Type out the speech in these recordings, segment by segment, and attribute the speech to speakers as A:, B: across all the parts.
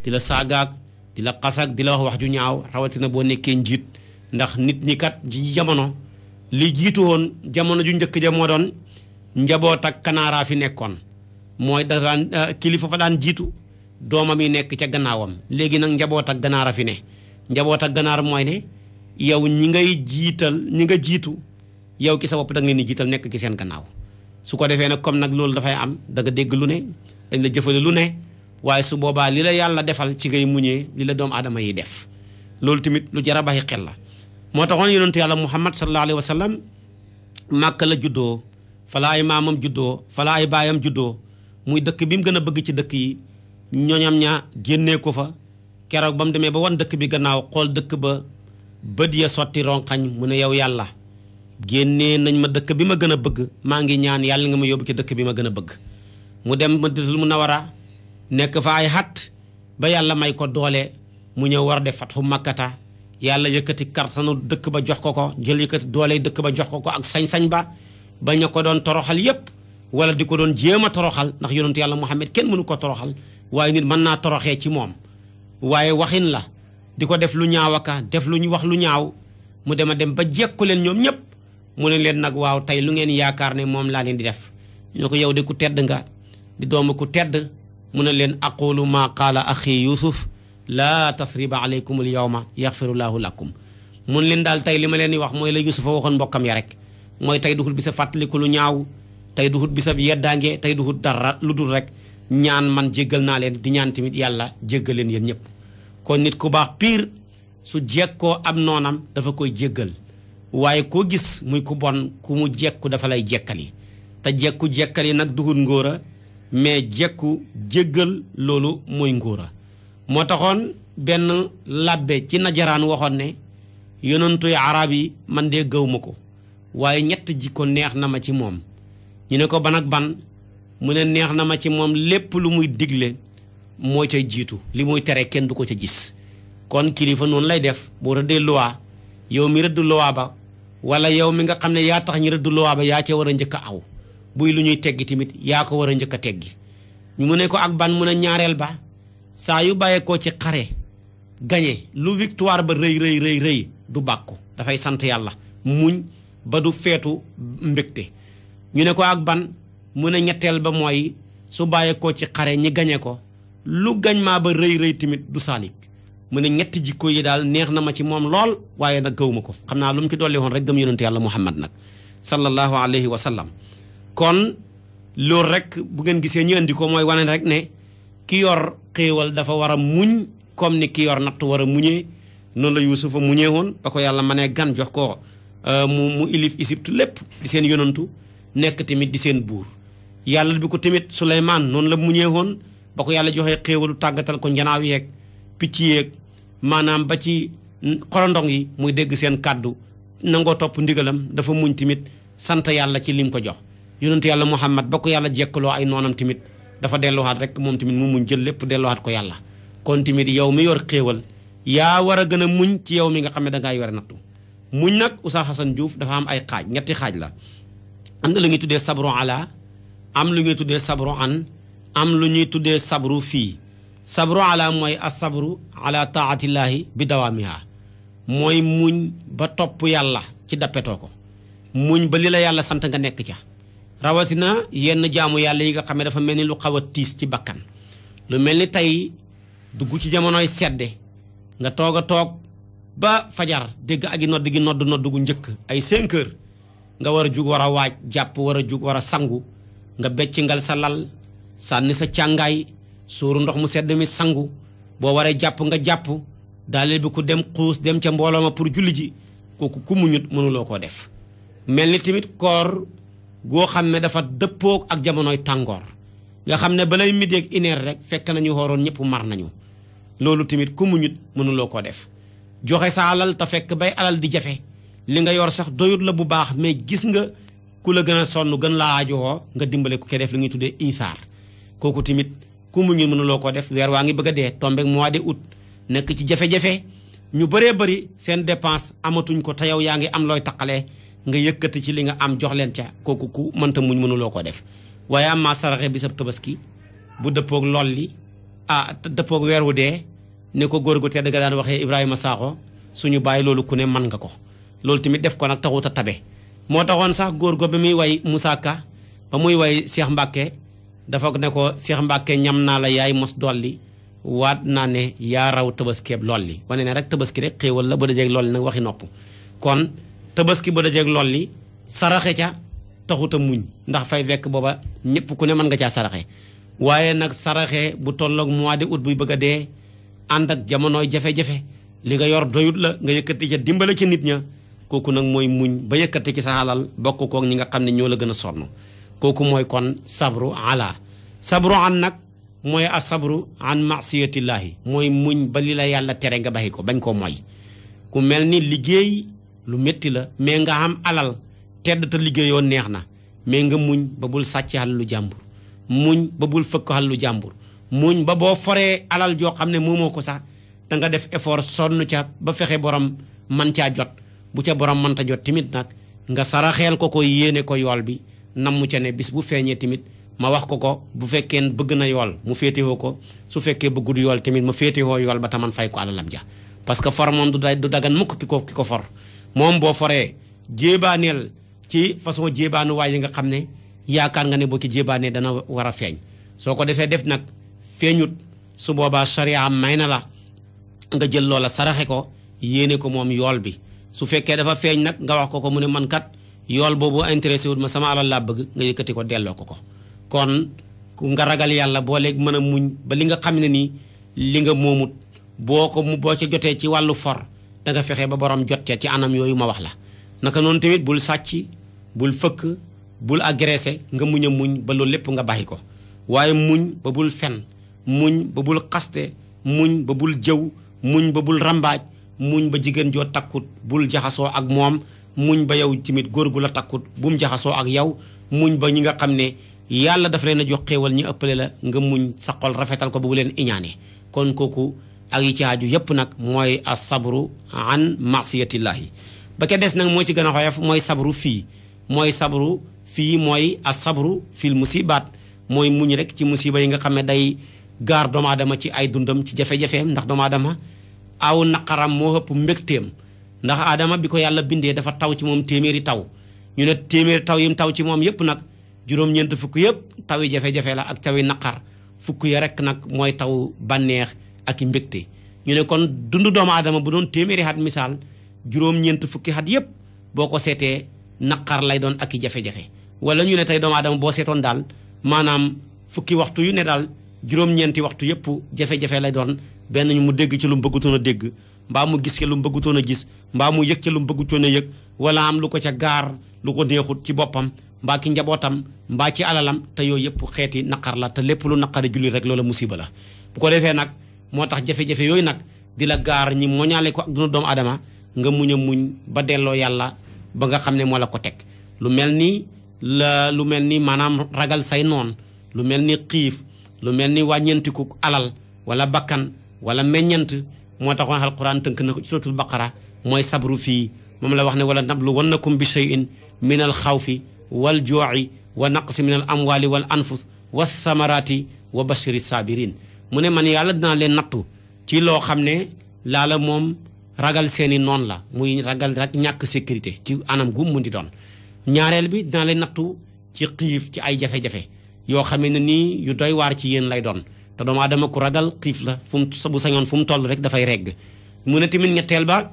A: di sagak, saagaak kasak, la xasaak di la wax wax ju ñaaw rawatina boo nekkee njiit ndax nit ñi kat ji jamono li jiitu woon jamono ju njëkk ja moo doon njaboot ak kanaaraa fi nekkoon mooy da daan eh, kilifa fa daan jiitu doomam yi nekk ca gannaawam léegi nag njaboot ak ganaara fi ne njaboot ak ganaar mooy ne yow ñi ngay jiital ñi nga jiitu yow ki sa bopp da nga leen di nekk ci seen gannaaw su ko defee nag comme nag loolu dafay am da nga dégg lu ne dañ la jëfale lu ne waaye su boobaa li la yàlla defal ci ngay muñee li la doomu aadama yi def loolu tamit lu jar a bàyyi xel la moo taxoon yonentu yàlla muhammad sallallahu alayhi wa sallam màkk la juddoo falaa ay maamam juddoo falaa ay baayam juddoo muy dëkk bi mu gën a bëgg ci dëkk yi ñoñam ña génnee ko fa keroog ba mu demee ba wan dëkk bi gannaaw xool dëkk ba bët ya sotti ronqañ mu yow yàlla génnee nañ ma dëkk bi ma gën a bëgg maa ngi ñaan yàlla nga ma yóbbu ci dëkk bi ma gën a bëgg mu dem Madinatul Munawara nekk fa ay xat ba yàlla may ko doole mu ñëw war a def fatxu makkata yàlla yëkkati kartanu dëkk ba jox ko ko jël yëkkati doole dëkk ba jox ko ko ak sañ-sañ ba ba ña ko doon toroxal yépp wala di ko doon jéem a toroxal ndax yonent yàlla Muhammad kenn mënu ko toroxal waaye nit mën naa toroxee ci moom waaye waxin la di ko def lu ñaaw aka def lu ñu wax lu ñaaw mu dem a dem ba jekku leen ñoom ñëpp mu ne leen nag waaw tey lu ngeen yaakaar ne moom laa leen di def ñu yow de ku nga mu ne aqulu ma qala akhi yusuf la tasriba alaykum al yawma yaxfirullahu lakum mun len dal tay lima len wax moy la yusuf waxon mbokkam ya rek moy tay duhut bi sa lu ñaaw duhut yedange tay dara rek ñaan man jegal na len di ñaan timit yalla jegal len yéen ñep kon nit ku bax pire su jekko am nonam dafa koy jegal waye ko gis muy ku bon ku mu jekku dafa lay jekali ta jekku jekali nak duhut ngora mais jekku jéggal loolu mooy ngóora moo taxoon benn labbe ci najaraan waxoon ne yonantuy araab yi man dee gëw ma ko waaye ñett jikko neex na ma ci moom ñu ne ko ban ak ban mu ne neex na ma ci moom lépp lu muy digle moo ca jiitu li muy tere kenn du ko ca gis kon kilifa noonu lay def boo rëddee luwaa yow mi rëdd luwaa ba wala yow mi nga xam ne yaa tax ñu rëdd luwaa ba yaa ca war a njëkk aw buy lu ñuy teggi tamit yaa ko war a njëkk a teggi ñu mu ne ko ak ban mu ne ñaareel ba saa yu bàyyeekoo ci xare gañe lu victoire ba rëy rëy rëy rëy du bàkku dafay sant yàlla muñ ba du feetu mbégte ñu ne ko ak ban mu ne ñetteel ba mooy su bàyyeekoo ci xare ñi gañe ko lu gañ maa ba rëy rëy tamit du saalik mu ne ñetti jikko yi daal neex na ma ci moom lool waaye nag gëw ma ko xam naa lu mu ci dolli woon rek gëm yonente yàlla muhammad nag sallallahu alayhi wa sallam kon loolu rek bu ngeen gisee ñu andi ko mooy wane rek ne ki yor xéewal dafa war a muñ comme ni ki yor natt war a muñee noonu la yusufa muñee woon ba ko yàlla manee gan jox ko euh, mu mu ilif Isiptu lépp di seen yonantu nekk tamit di seen buur yàlla bi ko tamit Suleymaan noonu la muñee woon ba ko yàlla joxee xéewalu tàggatal ko njanaaw yeeg picc yeeg maanaam ba ci xorondong yi muy dégg seen kàddu nangoo topp ndigalam dafa muñ timit sant yàlla ci lim ko jox yonent yalla muhammad Baku yalla yàlla ay nonam timit dafa hat rek mom timit mu muñ lepp delu hat ko yalla kon timit yow mi yor xewal ya wara gëna muñ ci yow mi nga xam da nga yor nattu muñ nak usa hasan Diouf dafa am ay xaj ñetti xaj la am na lu ñuy tuddé sabru ala am lu ñuy tuddé sabru an am lu ñuy tuddé sabru fi sabru ala as-sabru ala llahi bi dawamiha moy muñ ba top yalla ci dapeto ko muñ ba lila yalla sant nga nek ci rawatina yenn jaamu yàlla yi nga xam ne dafa mel ni lu xaw a tiis ci bakkan lu mel ni tey dugg ci jamonoy sedde nga toog a toog ba fajar dégg agi i nodd gi nodd nodd gu njëkk ay 5 nga war a jug war a waaj jàpp war a jug war a sangu nga becc ngal sa lal sànni sa càngaay sóoru ndox mu sedd mi sangu boo waree jàpp nga jàpp daale bi ku dem xuus dem ca mbooloo ma pour julli ji kooku ku muñut mënuloo koo def mel ni tamit koor goo xam ne dafa dëppoog ak jamonoy tàngoor nga xam ne balay midi ak une heure rek fekk nañu xooroon ñëpp mar nañu loolu tamit ku muñut mënuloo koo def joxe sa alal te fekk bay alal di jafe li nga yor sax doyut la bu baax mais gis nga ku la gën a sonn gën laa aajowoo nga dimbale ku koy def li ñuy tuddee insaar kooku tamit ku muñut mënuloo koo def weer waa ngi bëgg dee dee tombeeg mois de août nekk ci jafe-jafe ñu bëree bari seen dépense amatuñ ko te yow yaa ngi am looy taqalee nga yëkkati ci li nga am jox leen ca kooku ku mënta muñ mënuloo koo def waaye am ma saraxe bi sab tabaski bu dëppook lool li ah dëppoog weer wu dee ne ko góor gu tedd nga daan waxee Ibrahima Sakho suñu bàyyi loolu ku ne man nga ko loolu tamit def ko nag taxuta tabe moo taxoon sax góor go ba muy way Moussa Ka ba muy way Cheikh Mbacke dafa ne ko Cheikh Mbacke ñam naa la yaay mos dolli waat naa ne yaa raw tabaskeeb lool li wane ne rek tabaski rek xéewal la ba dajeeg lool nag waxi nopp kon tabaski bu dajeeg lool li saraxe ca taxut a muñ ndax fay fekk booba ñëpp ku ne mën nga caa saraxe waaye nag saraxee bu tolloog mois de août buy bëgg a dee ànd ak jamonooy jafe-jafe li nga yor doyut la nga yëkkati ca dimbale ci nit ña kooku nag mooy muñ ba yëkkati ci sa alal bokk kook ñi nga xam ne ñoo la gën a sonn kooku mooy kon sabru ala sabru an nag mooy a sabru an masiyatillaahi mooy muñ ba li la yàlla tere nga baxi ko bañ koo moy ku mel lu métti la mais nga am alal tedd te liggéeyoo neex na mais nga muñ ba bul sàcc alalu jàmbur muñ ba bul fëkk jàmbur muñ ba boo foree alal joo xam ne moomoo ko sax da nga def effort sonn ca ba fexe borom man caa jot bu ca borom ta jot tamit nag nga saraxeel ko ko yéene ko yool bi namm ca ne bis bu feeñee tamit ma wax ko ko bu fekkee bëgg na yool mu féetewoo ko su fekkee bëggul yool tamit ma woo yool ba taman fay ko alalam ja parce que for moom du dagan mukk ki ko ki moom boo foree jéebaaneel ci façon jéebaanu waay yi nga xam ne yaakaar nga ne boo ci jéebaanee dana war a feeñ soo ko defee def nag feeñut su boobaa sharia may na la nga jël loola saraxe ko yéene ko moom yool bi su fekkee dafa feeñ nag nga wax ko ko mu ne man kat yool boobu intéressé wut ma sama alal laa bëgg nga yëkkati ko delloo ko ko kon nga ragal yàlla boo léegi mën a muñ ba li nga xam ne nii li nga moomut boo ko mu boo ci jotee ci wàllu for da nga fexé ba borom jotté ci anam yoyu ma wax la naka non tamit bul sàcc bul fekk bul agresser nga muñ muñ ba lol lepp nga bahiko ko muñ ba bul fen muñ ba bul xasté muñ ba bul jëw muñ ba bul rambaaj muñ ba jigen jo takut bul jaxaso ak mom muñ ba yow timit góor gu la takut bum jaxaso ak yow muñ ba ñi nga xam daf leena jox xéewal ñi ëppalé la nga muñ sa xol rafetal ko ba bu leen iñané kon koku ak yi ci aju yépp nag mooy as sabru an masiyatillahi ba ke des nag moo ci gën a xoyof mooy sabru fii mooy sabru fii mooy as sabru fil musibaat mooy muñ rek ci musiba yi nga xam ne day gaar doomu ci ay dundam ci jafe-jafeem ndax doomu aadama aw naqaram moo ëpp mbégteem ndax aadama bi ko yàlla bindee dafa taw ci moom téeméeri taw ñu ne téeméer taw yim taw ci moom yépp nag juróom-ñeent fukk yépp taw yi jafe-jafe la ak taw naqar fukk ya rek nag mooy taw bànneex ak i mbégte ñu ne kon dundu doomu aadama bu doon téeméeri xat misaal juróom-ñeent fukki xat yépp boo ko seetee naqar lay doon ak i jafe-jafe wala ñu ne tey doomu aadama boo seetoon daal maanaam fukki waxtu yu ne daal juróom-ñeenti waxtu yépp jafe-jafe lay doon benn ñu mu dégg ci lu mu a dégg mbaa mu gis ci lu mu a gis mbaa mu yëg ci lu mu a yëg wala am lu ko ca gaar lu ko neexut ci boppam mbaa ki njabootam mbaa ci alalam te yooyu yëpp xeeti naqar lépp lu naqari jullit rek loola musiba la bu ko defee nag motax jafe-jafe yoy nak dila gar ñi moñalé ko ak dunu doom adama nga muñu muñ ba delloo yàlla ba nga xamné mo la ko tek lu melni la lu melni manam ragal say non lu melni xif lu melni wañenti ku alal wala bakkan wala meññant motax taxoon alquran teunk na ko ci suratul baqara moy sabru fi mom la wax ne wala nablu wannakum bi shay'in min al xawfi wal ju'i wa naqsi min al amwali wal anfus wath thamarati wa sabirin mune mani man yalla dina len nattu ci lo xamne ragal seni non la muy ragal rat ñak sécurité ci anam gum mu di doon bi dina len nattu ci xif ci ay jafé jafé yo xamé ni yu doy war ci yeen lay don. te doomu aadama ko ragal xif la fum sabu sañon fum toll rek da regg reg mune timin ñettel ba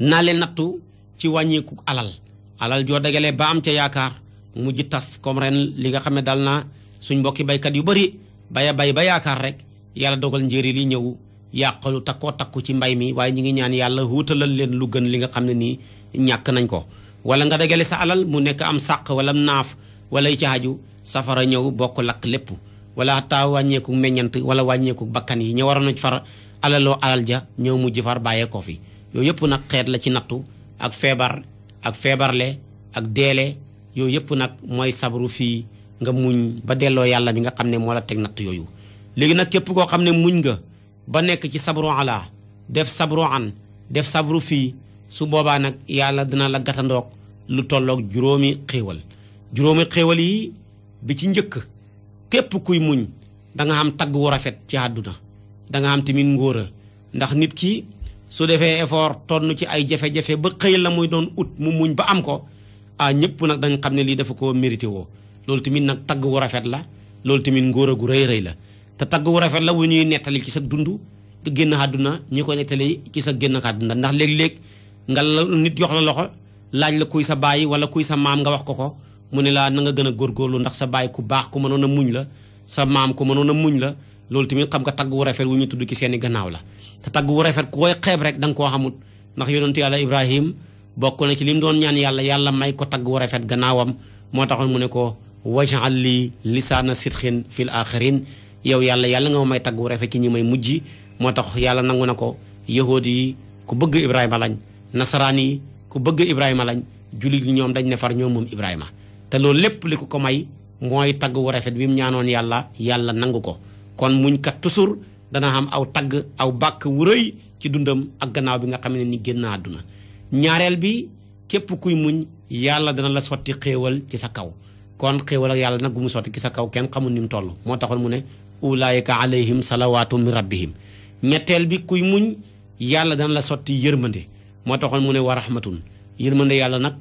A: na len natou ci ku alal alal jua dagalé ba am yaakar mu ji tas comme ren li nga xamé dalna suñ mbokki baykat yu bari baya bay ba yaakaar rek yàlla dogal njéeri li ñëw yàqalu takkoo takku ci mbay mi waaye ñu ngi ñaan yàlla wuutalal leen lu gën li nga xam ne nii ñàkk nañ ko wala nga dagale sa alal mu nekk am sàq wala naaf wala ci haju safara ñëw bokk lakk lépp wala hatta wàññeeku meññant wala wàññeeku bakkan yi ñu waroon a far alaloo alal ja ñëw mujj far bàyyee ko fi yooyu yëpp nag xeet la ci nattu ak feebar ak feebarle ak deele yooyu yëpp nag mooy sabaru fii nga muñ ba delloo yàlla mi nga xam ne moo la teg natt yooyu léegi nag képp koo xam ne muñ nga ba nekk ci sabru ala def sabru an def sabru fii su boobaa nag yàlla dina la gatandoog lu tolloog juróomi xéewal juróomi xéewal yi bi ci njëkk képp kuy muñ danga nga am tagg wu rafet ci àdduna danga nga am tamit ngóora ndax nit ki su defee effort tonn ci ay jafe-jafe ba xëy la muy doon ut mu muñ ba am ko ah ñëpp nag dañ xam ne lii dafa ko mérité loolu tamit nag tagg wu rafet la loolu tamit ngóor gu rëy rëy la te tagg wu rafet la wu ñuy nettali ci sa dund nga génn àdduna ñi ko nettali ci sa génn àdduna ndax léeg-léeg nga la nit yox la loxo laaj la kuy sa baay wala kuy sa maam nga wax ko ko mu ne laa na nga gën a góorgóorlu ndax sa baay ku baax ku mënoon a muñ la sa maam ku mënoon a muñ la loolu tamit xam nga tagg wu rafet wu ñu tudd ci seeni gannaaw la te tagg wu rafet ku koy xeeb rek da nga koo xamut ndax yonentu yàlla Ibrahim bokk na ci li mu ñaan yàlla yàlla may ko tagg wu rafet gannaawam moo taxoon mu ne ko wajal li lisaana sidxin fil axirin yow yàlla yàlla nga ma may taggu rafet ci ñi may mujj moo tax yàlla nangu na ko yahood yi ku bëgg Ibrahima lañ nasaraan yi ku bëgg Ibrahima lañ jullit yi ñoom dañ ne far ñoom moom Ibrahima te loolu lépp li ko ko may mooy tagg wu rafet bi mu ñaanoon yàlla yàlla nangu ko kon muñ kat toujours dana am aw tagg aw bàkk wu ci dundam ak gannaaw bi nga xam ne ni génn àdduna ñaareel bi képp kuy muñ yàlla dana la sotti xéewal ci sa kaw kon xéewal ak yàlla nag gu mu sotti ki sa kaw kenn xamul ni mu toll moo taxoon mu ne ulaayika alayhim salawaatu min rabbihim ñetteel bi kuy muñ yàlla dana la sotti yërmande moo taxoon mu ne wa rahmatun yërmande yàlla nag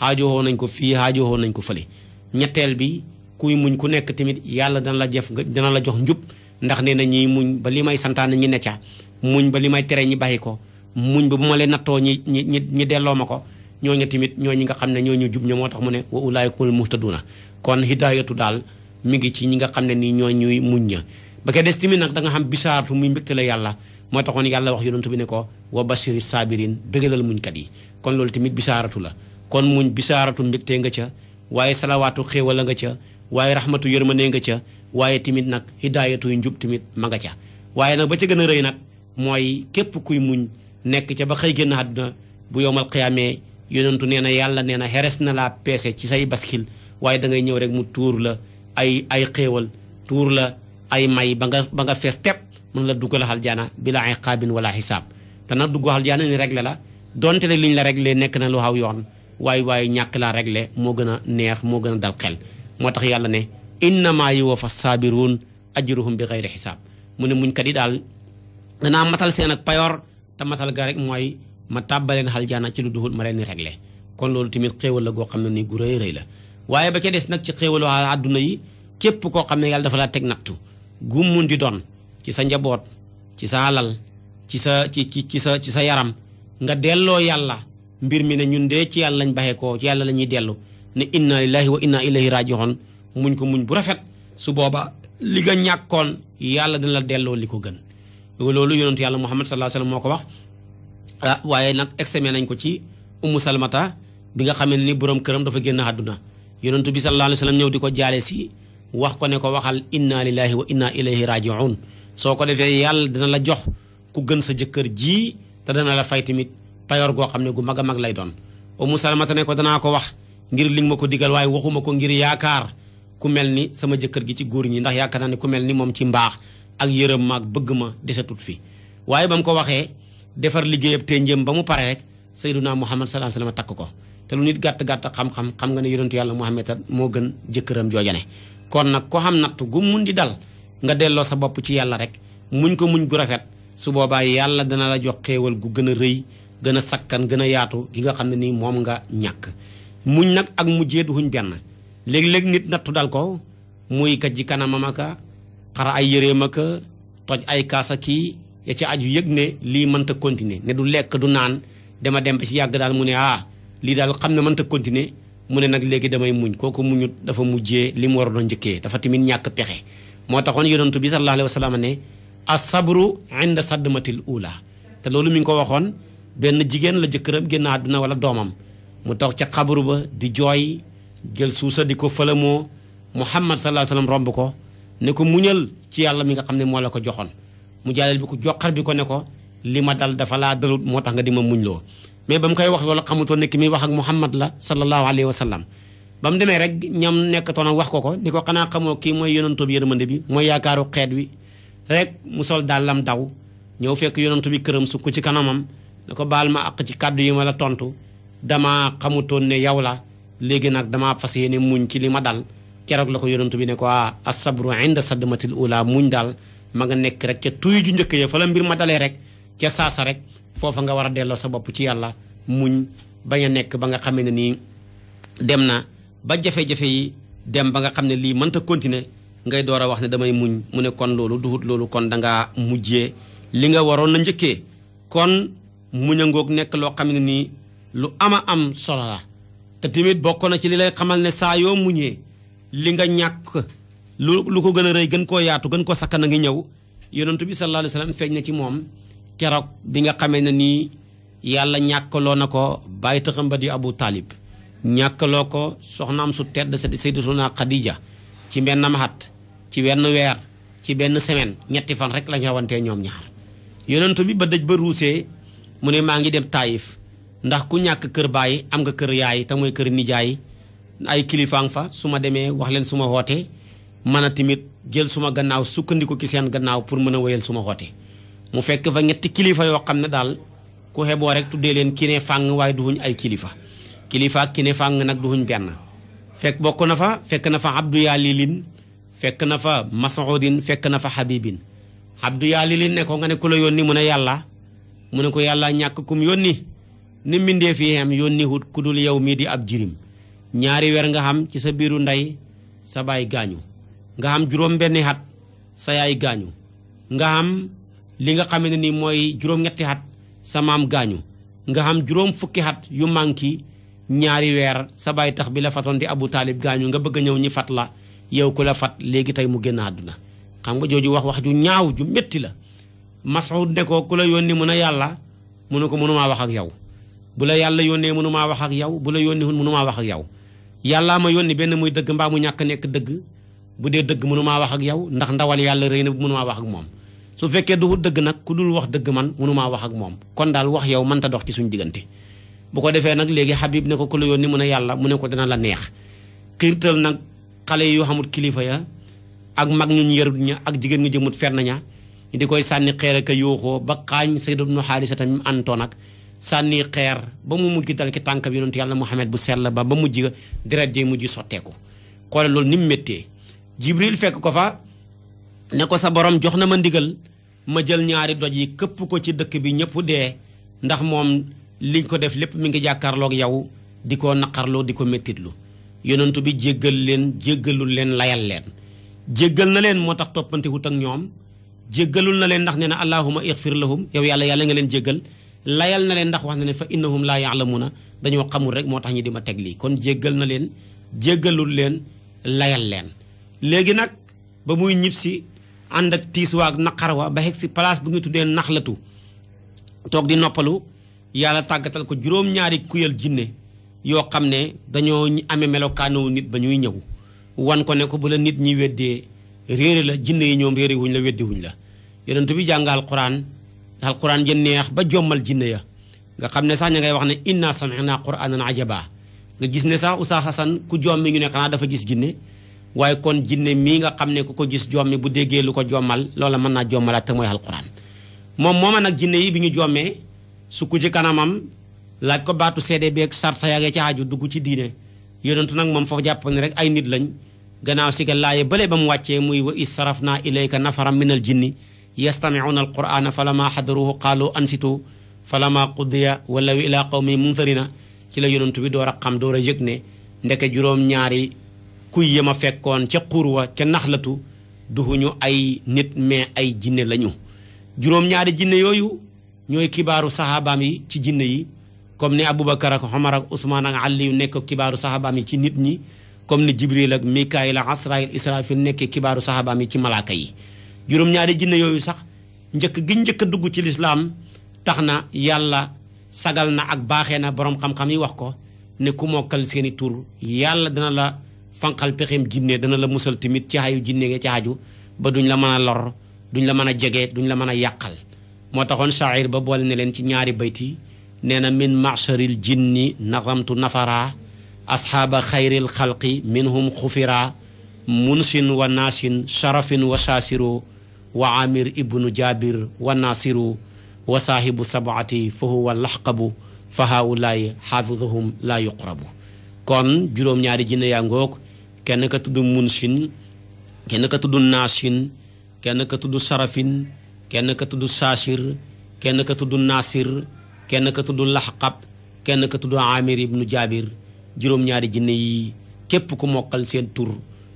A: xaajowoo nañ ko fii xaajowoo nañ ko fële ñetteel bi kuy muñ ku nekk tamit yàlla dana la jëf dana la jox njub ndax nee na ñiy muñ ba li may santaane ñi necca muñ ba li may tere ñi bàyyi ko muñ ba bu ma leen nattoo ñi ñi ñi delloo ma ko ñoñu timit ñoñu nga xamne ñoñu jub ña moo tax mu ne wa muhtaduna kon hidayatu dal mi ngi ci ñi nga xamne ni ñoñu muñña ba ke des tamit nak da nga xam bisaratu muy mbégte la yalla mo taxone yalla wax yonent bi ne ko wa sabirin muñ kat yi kon lol timit bisaratu la kon muñ bisaratu mbégte nga ca waye salawatu xewal nga ca waye rahmatu yermane nga ca waye timit nak hidayatu njub timit ma nga ca waye nak ba ci gëna a nak moy kep kuy muñ nek ca ba xey aduna bu yowmal yonentu nee na yàlla nee na xeres na laa peese ci say baskil waaye da ñëw rek mu tuur la ay ay xéewal tuur la ay may ba nga ba nga fees tepp mën la duggal aljaana bila iqaabin wala xisaab te nag dugg aljaana ni réglé la donte ne liñ la réglé nekk na lu xaw yoon waaye waaye ñàkk laa réglé moo gën a neex moo gën a dal xel moo tax yàlla ne innama yuwaffa saabiruun ajruhum bi xayri xisaab mu ne muñ kat daal danaa matal seen ak payoor te matal ga rek mooy ma tàbbaleen xaljaana ci lu duhul ma leen di réglé kon loolu tamit xéewal la goo xam ne nii gu rëy rëy la waaye ba ca des nag ci xéewalu àdduna yi képp koo xam ne yàlla dafa laa teg nattu gu mun di doon ci sa njaboot ci sa alal ci sa ci ci ci sa ci sa yaram nga delloo yàlla mbir mi ne ñun dee ci yàlla lañ baxee koo ci yàlla la ñuy dellu ne inna lillahi wa inna ilayhi raji'un muñ ko muñ bu rafet su booba li nga ñàkkoon yàlla dina la delloo li ko gën loolu yonentu yàlla Muhammad sallallahu alayhi moo ko wax Ah, waye nak nag nañ ko ci ummu salmata bi nga xamee ni borom kërëm dafa genn àdduna yonentou bi sallallahu alayhi wasallam ñew diko ci wax ko ne ko waxal inna lillahi wa inna ilayhi rajiun So ko defee yàlla dina la jox ku gën sa jëkkeer ji ta dana la fay timit payor go xamné ne gu maga mag lay doon ummu salmata ne ko dana ko wax ngir li mako digal waxuma ko ngir yaakar ku melni ni sama jëkkeer gi ci goor ñi ndax na ni ku melni ni ci mbax ak yërëm maag bëgguma desatut fi waye bam ko waxé defar liggéeyab te njëm ba mu pare rek sayyiduna muhammad sallallahu alayhi wasallam takk ko te lu nit gàtt-gàtt xam-xam xam nga ne yonentu yàlla muhammad a moo gën jëkkëram joojane kon nag ko xam natt gu mun di dal nga delloo sa bopp ci yàlla rek muñ ko muñ gu rafet su boobaa yàlla dana la jox xéewal gu gën a rëy gën a sakkan gën a yaatu ki nga xam ne nii moom nga ñàkk muñ nag ak mujjee du huñ benn léegi-léegi nit nattu dal ko muy kat ji kanamam aka xar ay yëreem aka ay kaasa kii ya ci aju yëg ne man ta continuer ne du lek du nan dama dem ci yag dal mune mu ne ah li dal xamne man ta continuer mu ne nag léegi damay muñ koku muñu dafa mujjé lim waro don a dafa timin ñak pexé mo taxone yonentou bi sallallahu alaihi wasallam ne as-sabru inda sadmatil ula te lolu mi ngi ko waxon ben jigen la jëkkëram genn aduna wala domam, mu tok ci xabru ba di joy gel susa di ko fëlamoo muhammad sallallahu alaihi wasallam rombo romb ko ne ko muñal ci yalla mi nga xamne mo la ko joxone mu jaaleel bi ko joxar bi ko ne ko li ma dal dafa laa dalut moo tax nga di ma muñ loo mais ba mu koy wax loolu xamutoon ne ki muy wax ak Muhammad la sallallahu alayhi wa sallam ba mu demee rek ñam nekkatoon wax ko ko ni ko xanaa xamoo kii mooy yonantu bi yërmande bi mooy yaakaaru xeet wi rek mu sol daal dàllam daw ñëw fekk yonantu bi këram sukk ci kanamam ne ko baal ma àq ci kàddu yi ma la tontu damaa xamutoon ne yow la léegi nag damaa fas yéene muñ ci li ma dal keroog la ko yonantu bi ne ko ah asabru inda sadmatil ula muñ daal ma nga nek rek ci tuy ju njëkk ya fa la mbir ma dalé rek ci saasa rek foofa nga wara a sa bop ci yalla muñ bañ a ba nga xamé ni demna dem ba jafé jafé yi dem ba nga xamné ne lii ta continuer ngay doora wax ne damay muñ mu kon lolu duhut lolu kon nga mujjé li nga waro na kon muñ nek ngoog nekk loo lu ama am solo la te timit bokko na ci li lay xamal ne sa yo muñé li nga ñak lu lu ko gëna reey gën ko yaatu gën ko sakana nga ñew ñëw yonentu bi sallallahu alayhi wasallam feeñ na ci mom bi nga xamé na ni yalla di abu Talib ñàkkaloo ko soxnam su tedd sa sayyiduna Khadija ci benn mahat ci benn wèr ci benn semaine ñetti fan rek la ñu rawantee ñaar yonentu bi ba dej ba ruusee mune ma ngi dem Taif ndax ku ñak kër baye am nga kër yaay ta moy kër nijaay ay nga fa suma démé wax leen suma hoté man a tamit jël suma gannaaw sukkandiku ci seen gannaaw pour mën a wéyal suma xote mu fekk fa ñetti kilifa yoo xam ne daal ku xeboo rek tuddee leen ki ne fàng waaye duhuñ ay kilifa kilifa ak ki ne fàng nag duhuñ benn fekk bokk na fa fekk na fa Abdou Yalilin fekk na fa Masoudin fekk na fa Habibin Abdou Yalilin ne ko nga ne ku la yónni mu ne yàlla mu ne ko yàllaa ñàkk kum yónni ni mbindee fi xam yónni hut ku dul yow mii di ab jirim ñaari weer nga xam ci sa biiru ndey sa baay gaañu nga am juróom-benni at sa yaay gaañu nga am li nga xamee ne ni mooy juróom-ñetti at sa maam gaañu nga xam juróom fukki at yu manki ñaari weer sa baay tax bi la fatoon di abu taalib gaañu nga bëgg a ñëw ñi fat la yow ku la fat léegi tey mu génn àdduna xam nga jooju wax wax ju ñaaw ju métti la Mas'ud ne ko ku la yónni mun a yàlla munu ko mënumaa wax ak yow bu la yàlla yónnee mënumaa wax ak yow bu la yónni hun mënumaa wax ak yow yàllaa ma yónni benn muy dëgg mbaa mu ñàkk nekk dëgg bu dee dëgg mënumaa wax ak yow ndax ndawal yàlla rey na bu maa wax ak moom su fekkee du dëgg nag ku dul wax dëgg man maa wax ak moom kon daal wax yow mënta dox ci suñu diggante bu ko defee nag léegi Habib ne ko ku la yónni mu ne yàlla mu ne ko dina la neex xiirtal nag xale yoo xamul kilifa ya ak mag ñun yarut ña ak jigéen ñu jëmut fenn ña di koy sànni xeer ak a yooxoo ba xaañ Sayd ibnu Xaarisa tamit antoon ak sànni xeer ba mu mujj dal ci tànk bi yonent yàlla Muhammad bu sell ba ba mujj deret jee mujj sotteeku xoole loolu ni mu jibril fekk ko fa ne ko sa borom jox na ma ndigal ma jël ñaari doj yi këpp ko ci dëkk bi ñëpp dee ndax moom liñ ko def lépp mi ngi jàkkaarloog yow di ko naqarloo di ko méttitlu yonentu bi jéggal leen jéggalul leen layal leen jéggal na leen moo tax wut ak ñoom jéggalul na leen ndax nee na allahuma ixfir lahum yow yàlla yàlla nga leen jéggal layal na leen ndax wax na fa innahum la yalamuna dañoo xamul rek moo tax ñi di ma kon jéggal na leen jéggalul leen layal leen legi nak ba muy ñipsi si ak tiis wa ak naqar wa ba xeg place bu ngi tuddee nakhlatu tok di noppalu yalla tagatal ko juroom ñaari kuyel jinne yo xamne ne amé melokano nit ba ñuy ñew wan ko ne ko bu la nit ñi wedde réere la jinne yi ñoom réere wuñ la weddi wuñ la yonentu bi jàng alquran alquran je neex ba jommal jinne ya nga xamne sax ña ngay wax ne inna samina quranan ajaba nga gis ne sax Oustaz hasan ku jommi ñu ne xana dafa gis jinne waye kon jinne mi nga xamne ne ku ko gis jommi bu dege lu ko jomal lola man na jomala te moy alquran mom moma nak jinne yi biñu jomme su ku ci kanamam la ko batu seede bi ak sarta yaagee ci aju duggu ci diine yonentu nak mom foofu jàpp ni rek ay nit lañ gannaaw sigal ga laaye bële ba mu muy wa israfna ilayka nafaram min aljinni yastami'una alquran alqur'ana falama xadaruhu qaalu ansitu falama qudiya walaw ila qaumi muntarina ci la yonentu bi do a do ra yekne ndeke juróom ñaari kuy yema fekkoon ca xurwa ca naxlatu duhuñu ay nit mais ay jinne lañu juróom-ñaari jinne yooyu ñooy kibaaru saxaabaam yi ci jinne yi comme ni Aboubacar ak Omar ak Ousmane ak Ali yu nekk kibaaru saxaabaam yi ci nit ñi comme ni Jibril ak Mikaayil ak Asraayil Israafil nekkee kibaaru saxaabaam yi ci malaaka yi juróom-ñaari jinne yooyu sax njëkk gi njëkk a dugg ci lislaam tax na yàlla sagal na ak baaxe na boroom xam-xam yi wax ko ne mokkal seeni tur yàlla dina la fankal pexem jinne dana la mussal timit ci hayu jinne nga ci haju ba duñ la mëna lor duñ la mëna a jege duñ la mëna yakal mo taxone sha'ir ba bol ne len ci ñaari bayt neena min ma'sharil jinni naxamtu nafara ashab khairil khalqi minhum khufira munsin wa nasin sharafin wa shasiru wa amir ibnu jabir wa nasiru wa sahibu sab'ati fa huwa lahqabu fa haulaay xaafidahum laa yuqrabu kon juróom-ñaari jinne yaa ngoog kenn ka tudd munshin kenn ka tudd naashin kenn ka tudd sarafin kenn ka tudd saashir kenn ka tudd naasir kenn ka tudd laxqab kenn ka tudd amir ibnu jaabir juróom-ñaari jinne yi képp ku mokkal seen tur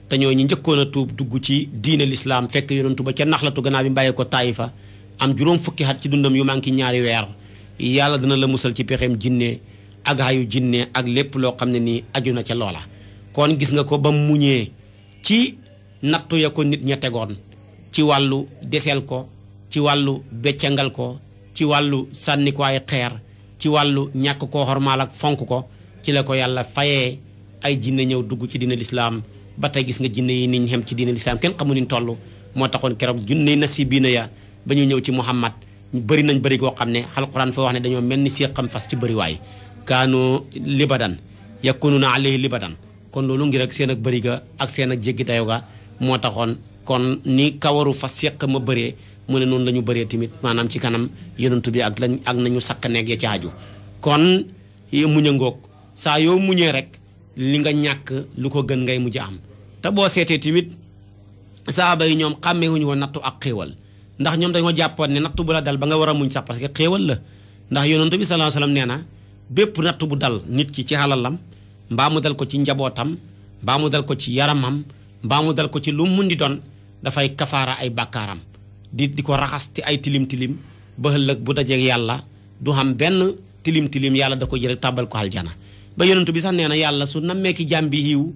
A: te ñoo ñu njëkkoon a tuub dugg ci diine lislaam fekk yonentu ba ca naxlatu gannaaw bi mbàyyee ko taay fa am juróom fukki at ci dundam yu manki ñaari weer yàlla dina la musal ci pexeem jinné ak hayu jinne ak lepp lo xamne ni aduna ci lola kon gis nga ko ba muñe ci nattu ya ko nit ña tegon ci walu desel ko ci walu beccangal ko ci walu sanni ko ay xeer ci walu ñak ko hormal ak fonk ko ci la ko yàlla ay jinne ñew dugg ci dina l'islam ba tay gis nga jinne yi niñ ci dina l'islam ken xamu niñ tollu mo jinne nasibina ya bañu ñew ci muhammad bari nañ bari go xamne alquran fa wax ne dañu melni fas ci way Kanu libadan na alayhi libadan kon lolu ngir ak sen ak bëri ga ak sen ak dayo ga kon ni kawaru fasiq ma bëree mu ne noonu la ñu bëree ci kanam yonentou bi ak lañ ak nañu sak neeg ya ci haju kon yi muñe ngok sa yo muñe rek li nga ñak lu ko gën ngay mujj am ta bo sété timit saaba yi xamé xàmmeewuñu won nattu ak xewal ndax ñom dañu jappone bu la dal ba nga wara muñ sax parce que xewal la ndax yonentou bi sallallahu alayhi wasallam neena bépp natt bu dal nit ki ci xalalam mbaa mu dal ko ci njabootam mbaa mu dal ko ci yaramam mbaa mu dal ko ci lu mun di doon dafay kafaara ay bàkkaaram di di ko raxas ci ay tilim tilim ba ëllëg bu dajeeg yàlla du xam benn tilim tilim yàlla da ko jële tàbbal ko aljana ba yonentu bi sax nee na yàlla su nammee ki jaam bi xiiw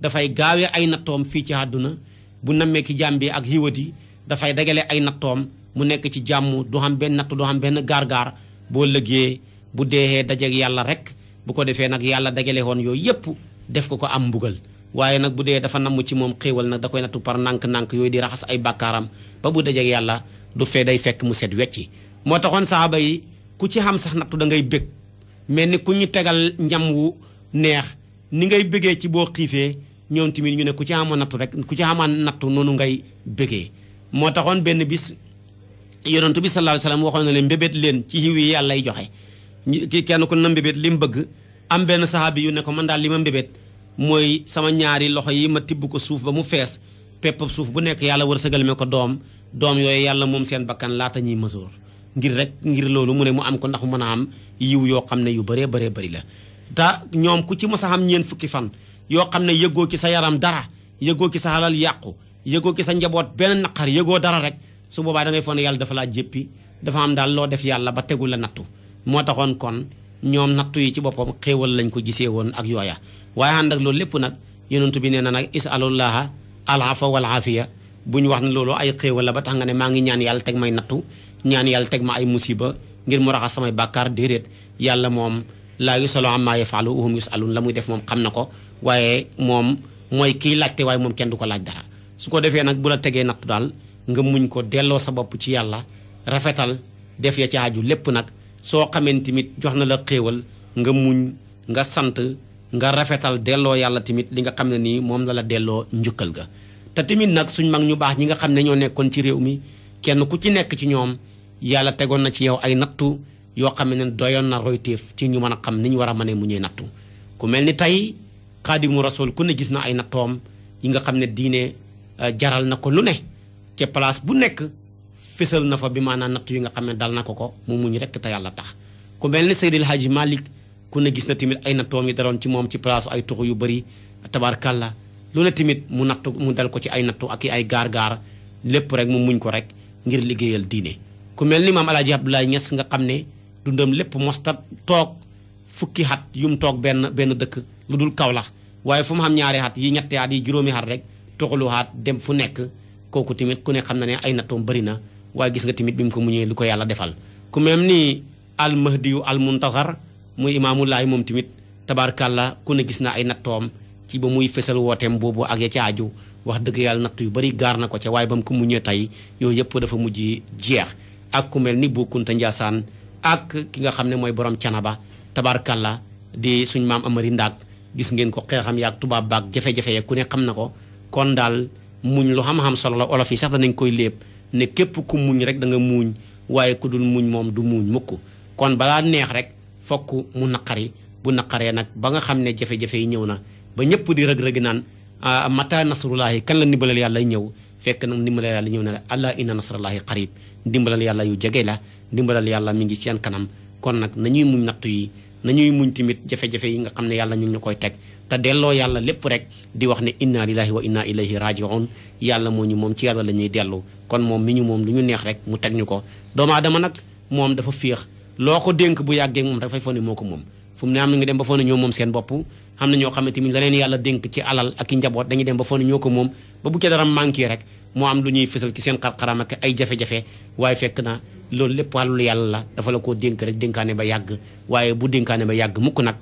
A: dafay gaawe ay nattoom fii ci àdduna bu nammee ki bi ak xiiwati dafay dagale ay nattoom mu nekk ci jàmm du xam benn natt du xam benn gaar-gaar boo lëggee bu deexee ak yalla rek bu ko defee nak yalla dajale hon yoy yep def ko ko am mbugal waaye nak bu dee dafa nam ci mom xéewal nag da koy par nank nank yoy di raxas ay bakaram ba bu ak yalla du fe day fekk mu set wecci mo taxone sahaba yi ku ci xam sax natou da ngay bég melni ku ñu tegal ñam wu neex ni ngay bégee ci bo xiifee ñoom tamit ñu ne ku ci xam natou rek ku ci xam natou nonu ngay mo taxone ben bis yaronte bi sallallahu alayhi wasallam waxoon na leen mbébét len ci hiwi yalla joxe kii kenn ku na mbébét li mu bëgg am benn saxaabi yu ne ko man daal li ma mbébét mooy sama ñaari loxo yi ma tibb ko suuf ba mu fees pepp suuf bu nekk yàlla wërsëgal ma ko doom doom yooyu yàlla moom seen bakkan laata ñuy mësoor ngir rek ngir loolu mu ne mu am ko ndax mu mën a am yiw yoo xam ne yu bëree bëree bëri la ta ñoom ku ci mës a am ñeent fukki fan yoo xam ne yëgoo ci sa yaram dara yëgoo ci sa xalal yàqu yëgoo ci sa njaboot benn naqar yëgoo dara rek su boobaa da ngay foog yàlla dafa laa jéppi dafa am daal loo def yàlla ba tegul la nattu mo taxone kon ñom nattu yi ci bopom xewal lañ ko gisee won ak yoya waaye and ak lool lepp nak yonentou bi neena nak isalallah alafa wal afiya buñ wax ne loolu ay xewal la ba tax nga ne ma ngi ñaan yalla tek may nattu ñaan yalla tek ma ay musiba ngir mu raxa bakar bàkkaar déedéet yàlla moom laa yusalu amma yafalu uhum yusalun lamuy def mom xam nako ko mom moom mooy kii laajte mom moom kenn duko ko laaj dara su ko defé nak bu la tégué nattu dal nga muñ ko delo sa bop ci yalla rafetal def ya ci aju lepp nak soo xamee tamit jox na la xéewal nga muñ nga sant nga rafetal delloo yàlla tamit li nga xam ne nii moom la la delloo njukkal ga. te tamit nag suñ mag ñu baax ñi nga xam ne ñoo nekkoon ci réew mi kenn ku ci nekk ci ñoom yàlla tegoon na ci yow ay nattu yoo xam ne doyoon na royteef ci ñu mën a xam ni ñu war a mënee mu ñuy nattu ku mel ni tey xaadimu rasul ku ne gis na ay nattoom yi nga xam ne diine euh, jaral na ko lu ne. te place bu nekk fessel na fa bi mana nat yi nga xamne dal nako ko mu muñ rek ta yalla tax ku melni ni haji malik ku ne gis na timit ay na tomi daron ci mom ci place ay tuxu yu bari tabarkalla lu ne timit mu nat mu dal ko ci ay nattu ak ay gar gar lepp rek mu muñ ko rek ngir liggéeyal dine. ku melni mam alhaji abdullah Abdoulaye nga xamne dundam lepp mosta tok fukki hat yum tok ben ben dekk ludul Kawlax waye fu mu xam ñaari hat yi ñetti hat yi juróomi hat rek toxalu hat dem fu nekk koku timit ku ne xamna ne ay natum bari na wa gis nga timit bim ko muñe luko yalla defal ku ni al mahdi al muntahar muy lahi mom timit tabarakallah ku ne gis na ay natom ci ba muy fessel wotem bobu ak ya ci aju wax deug yalla natt yu bari gar na ko ko dafa jeex ak ku mel ni Bu ak ki nga xamne moy borom canaba tabarakallah di suñ mam amari ndak gis ngeen ko xexam yak tuba bak jafé jafé ya ku ne xam nako kon dal muñ lu xam-xam solo la olof yi sax dañ koy lepp ne képp ku muñ rek da nga muuñ waaye ku dul muñ moom du muuñ mukk kon balaa neex rek fokk mu naqari bu naqaree nag ba nga xam ne jafe-jafe yi ñëw na ba ñëpp di rëg-rëgi naan ah, mata nasrullahi kan la ndimbalal yàlla ñëw fekk nag ndimbalal yàlla ñëw na la allah inna nasrullahi qarib ndimbalal yàlla yu jege la ndimbalal yàlla mi ngi seen kanam kon nag nañuy muñ nattu yi nañuy muñ tamit jafe-jafe yi nga xam ne yàlla ñu ngi ñu koy teg te delloo yàlla lépp rek di wax ne inna lillahi wa inna ilayhi rajiun yàlla moo ñu moom ci yàlla la ñuy dellu kon moom mi ñu moom lu ñu neex rek mu teg ñu ko doomu aadama nag moom dafa féex loo ko dénk bu yàggee moom rek fay foo ne moo ko moom fu mu ne am ñu dem ba foo ne ñoo moom seen bopp xam na ñoo xamante ni la leen yàlla dénk ci alal ak i njaboot dañuy dem ba foo ñoo ko moom ba bu ca dara rek mo am lu ñuy fësal ci seen xarxaram ak ay jafe-jafe waye fekk na lool lepp walu yalla dafa la ko denk rek denkane ba yàgg waye bu denkane ba yàgg mukk nak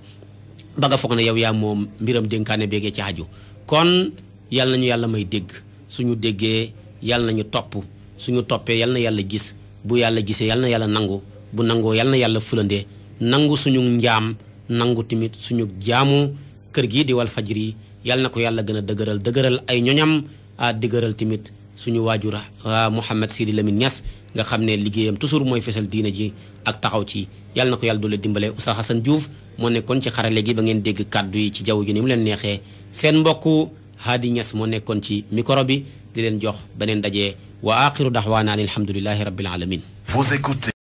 A: ba nga fokk na yow ya mom mbiram denkane bege ci haju kon yalla nañu yalla may deg suñu déggee yalla nañu top suñu topé yalla na yalla gis bu yalla gisé yalla na yalla nangu bu nango yalla na yalla fulande nangu suñu njam nangu timit suñu jamu kër gi di wal fajri yalla nako yalla gëna a dëgëral ay ñoñam a dëgëral timit suñu wajura wa muhammad Sidi lamin nias nga xamne ligeyam tousour moy fessel diina ji ak taxaw ci yàlla nako yàlla dole dimbale Oustaz Assane Diouf mo nekkon ci xarale gi ba ngeen dégg kàddu yi ci jawu gi nim mu leen neexee seen mbokku Hadi nias mo nekkon ci micro bi di leen jox benen daje wa akhiru dahwana alhamdulillahi rabbil alamin vous écoutez